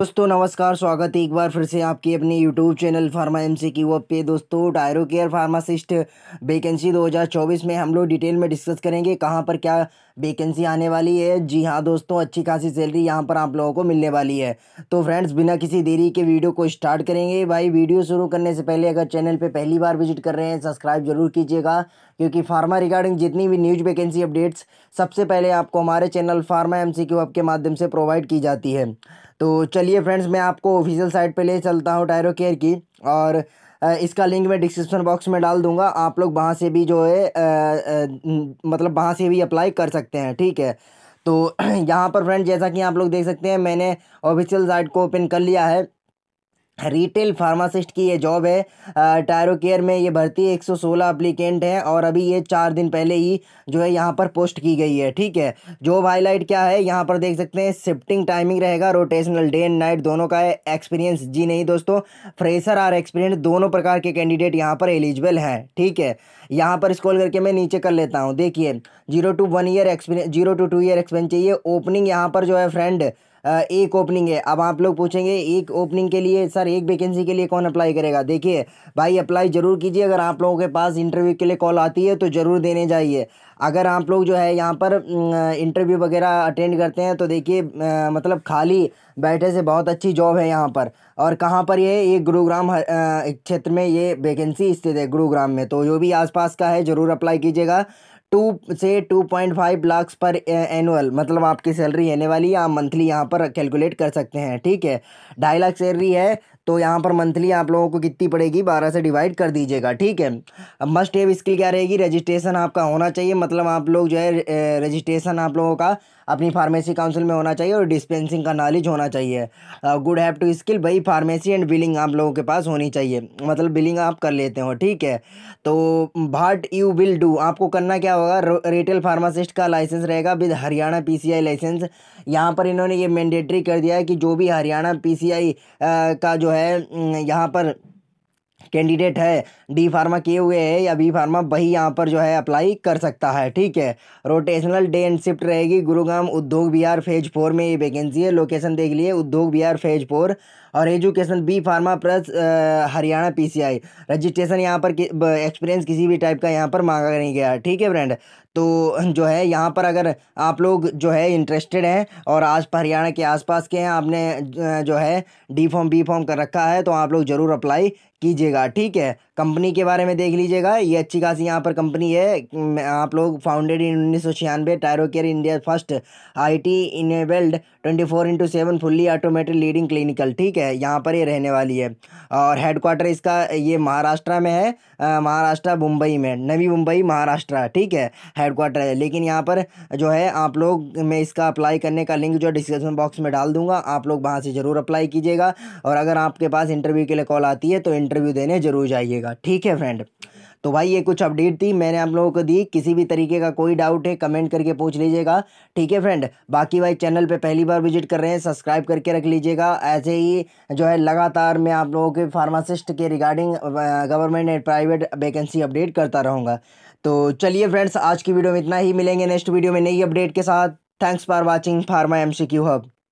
दोस्तों नमस्कार स्वागत है एक बार फिर से आपकी अपनी YouTube channel Pharma M C की वो पे दोस्तों टायरो केयर फार्मासिस्ट वेकेंसी 2024 में हम लोग डिटेल में डिस्कस करेंगे कहाँ पर क्या वेकेंसी आने वाली है जी हाँ दोस्तों अच्छी खासी सैलरी यहाँ पर आप लोगों को मिलने वाली है तो फ्रेंड्स बिना किसी देरी के वीडियो को स्टार्ट करेंगे भाई वीडियो शुरू करने से पहले अगर चैनल पर पहली बार विजिट कर रहे हैं सब्सक्राइब जरूर कीजिएगा क्योंकि फार्मा रिगार्डिंग जितनी भी न्यूज वैकेंसी अपडेट्स सबसे पहले आपको हमारे चैनल फार्मा एम सी के माध्यम से प्रोवाइड की जाती है तो चलिए फ्रेंड्स मैं आपको ऑफिशियल साइट पे ले चलता हूँ टायरो केयर की और इसका लिंक मैं डिस्क्रिप्शन बॉक्स में डाल दूंगा आप लोग वहाँ से भी जो है आ, आ, मतलब वहाँ से भी अप्लाई कर सकते हैं ठीक है तो यहाँ पर फ्रेंड जैसा कि आप लोग देख सकते हैं मैंने ऑफिशियल साइट को ओपन कर लिया है रिटेल फार्मासिस्ट की ये जॉब है टायरो केयर में ये भर्ती 116 अप्लीकेंट हैं और अभी ये चार दिन पहले ही जो है यहाँ पर पोस्ट की गई है ठीक है जॉब हाईलाइट क्या है यहाँ पर देख सकते हैं शिफ्टिंग टाइमिंग रहेगा रोटेशनल डे एंड नाइट दोनों का है एक्सपीरियंस जी नहीं दोस्तों फ्रेशर आर एक्सपीरियंस दोनों प्रकार के कैंडिडेट यहाँ पर एलिजिबल हैं ठीक है यहाँ पर स्कॉल करके मैं नीचे कर लेता हूँ देखिए zero to one year experience zero to two year experience चाहिए ओपनिंग यहाँ पर जो है फ्रेंड एक ओपनिंग है अब आप लोग पूछेंगे एक ओपनिंग के लिए सर एक वैकेंसी के लिए कौन अप्लाई करेगा देखिए भाई अप्लाई ज़रूर कीजिए अगर आप लोगों के पास इंटरव्यू के लिए कॉल आती है तो ज़रूर देने जाइए अगर आप लोग जो है यहाँ पर इंटरव्यू वगैरह अटेंड करते हैं तो देखिए मतलब खाली बैठे से बहुत अच्छी जॉब है यहाँ पर और कहाँ पर ये एक गुरुग्राम क्षेत्र में ये वैकेंसी स्थित है गुरुग्राम में तो जो भी आसपास का है ज़रूर अप्लाई कीजिएगा टू से टू पॉइंट फाइव लाख पर एनुअल मतलब आपकी सैलरी रहने वाली है आप मंथली यहाँ पर कैलकुलेट कर सकते हैं ठीक है ढाई लाख सैलरी है तो यहाँ पर मंथली आप लोगों को कितनी पड़ेगी बारह से डिवाइड कर दीजिएगा ठीक है अब मस्ट हैव स्किल क्या रहेगी रजिस्ट्रेशन आपका होना चाहिए मतलब आप लोग जो है रजिस्ट्रेशन आप लोगों का अपनी फार्मेसी काउंसिल में होना चाहिए और डिस्पेंसिंग का नॉलेज होना चाहिए गुड हैव टू स्किल भाई फार्मेसी एंड बिलिंग आप लोगों के पास होनी चाहिए मतलब बिलिंग आप कर लेते हो ठीक है तो भाट यू विल डू आपको करना क्या होगा रिटेल फार्मासिस्ट का लाइसेंस रहेगा विद हरियाणा पी लाइसेंस यहाँ पर इन्होंने ये मैंडेटरी कर दिया है कि जो भी हरियाणा पी uh, का जो है यहाँ पर कैंडिडेट है डी फार्मा किए हुए है या बी फार्मा वही यहाँ पर जो है अप्लाई कर सकता है ठीक है रोटेशनल डे एंड शिफ्ट रहेगी गुरुग्राम उद्योग बिहार फेज फोर में ये वैकेंसी है लोकेशन देख लिए उद्योग बिहार फेज फोर और education B pharma plus Haryana PCI registration यहाँ पर कि, एक्सपीरियंस किसी भी टाइप का यहाँ पर मांगा नहीं गया ठीक है फ्रेंड तो जो है यहाँ पर अगर आप लोग जो है इंटरेस्टेड हैं और आज हरियाणा के आसपास के हैं आपने जो है डी फॉर्म बी फॉर्म कर रखा है तो आप लोग ज़रूर अप्लाई कीजिएगा ठीक है कंपनी के बारे में देख लीजिएगा ये अच्छी खासी यहाँ पर कंपनी है आप लोग फाउंडेड इन उन्नीस सौ छियानवे Thyrocare India first IT enabled twenty four into seven fully automated leading clinical ठीक है यहाँ पर ये रहने वाली है और हेडक्वार्टर इसका ये महाराष्ट्र में है महाराष्ट्र मुंबई में नवी मुंबई महाराष्ट्र ठीक है हेडक्वार्टर है लेकिन यहाँ पर जो है आप लोग मैं इसका अप्लाई करने का लिंक जो है डिस्क्रिप्शन बॉक्स में डाल दूंगा आप लोग वहाँ से ज़रूर अप्लाई कीजिएगा और अगर आपके पास इंटरव्यू के लिए कॉल आती है तो इंटरव्यू देने ज़रूर जाइएगा ठीक है फ्रेंड तो भाई ये कुछ अपडेट थी मैंने आप लोगों को दी किसी भी तरीके का कोई डाउट है कमेंट करके पूछ लीजिएगा ठीक है फ्रेंड बाकी भाई चैनल पर पहली बार विजिट कर रहे हैं सब्सक्राइब करके रख लीजिएगा ऐसे ही जो है लगातार मैं आप लोगों के फार्मासिस्ट के regarding government and private vacancy update करता रहूँगा तो चलिए फ्रेंड्स आज की वीडियो में इतना ही मिलेंगे नेक्स्ट वीडियो में नई अपडेट के साथ thanks for watching Pharma M C Q hub